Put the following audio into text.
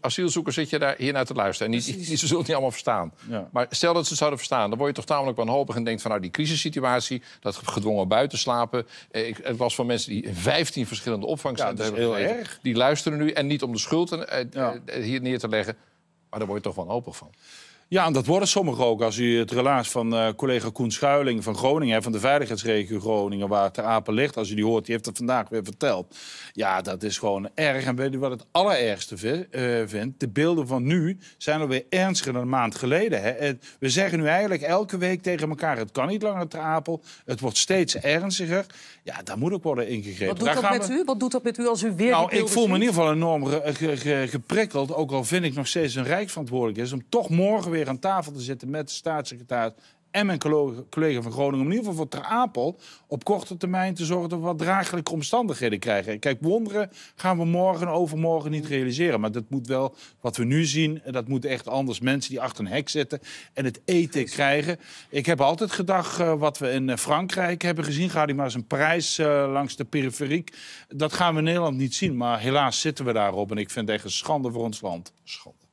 asielzoeker zit je daar hier naar te luisteren. En ze zullen het niet allemaal verstaan. Maar stel dat ze het zouden verstaan, dan word je toch tamelijk wanhopig en denkt van nou die crisissituatie, dat gedwongen buitenslapen. Eh, ik, het was van mensen die 15 verschillende opvangcentra ja, hebben gegeven. Erg. Die luisteren nu en niet om de schuld eh, eh, hier neer te leggen. Maar daar word je toch wanhopig van. Ja, en dat worden sommigen ook. Als u het relaas van eh, collega Koen Schuiling van Groningen, van de veiligheidsregio Groningen, waar de Apel ligt, als u die hoort, die heeft het vandaag weer verteld. Ja, dat is gewoon erg. En weet u wat het allerergste eh, vindt? De beelden van nu zijn alweer ernstiger dan een maand geleden. Hè? we zeggen nu eigenlijk elke week tegen elkaar: het kan niet langer Ter Apel. Het wordt steeds ernstiger. Ja, daar moet ook worden ingegrepen. Wat doet, dat met u? Wat doet dat met u als u weer. Nou, ik voel me in ieder geval enorm geprikkeld. Ook al vind ik nog steeds een rijksverantwoordelijk is om toch morgen weer aan tafel te zitten met de staatssecretaris en mijn collega van Groningen, in ieder geval voor Ter Apel, op korte termijn te zorgen dat we wat draaglijke omstandigheden krijgen. Kijk, wonderen gaan we morgen overmorgen niet realiseren. Maar dat moet wel, wat we nu zien, dat moet echt anders. Mensen die achter een hek zitten en het eten krijgen. Ik heb altijd gedacht, eh, wat we in eh, Frankrijk hebben gezien, ga die maar eens een prijs eh, langs de periferiek. Dat gaan we in Nederland niet zien, maar helaas zitten we daarop. En ik vind het echt een schande voor ons land. Schande.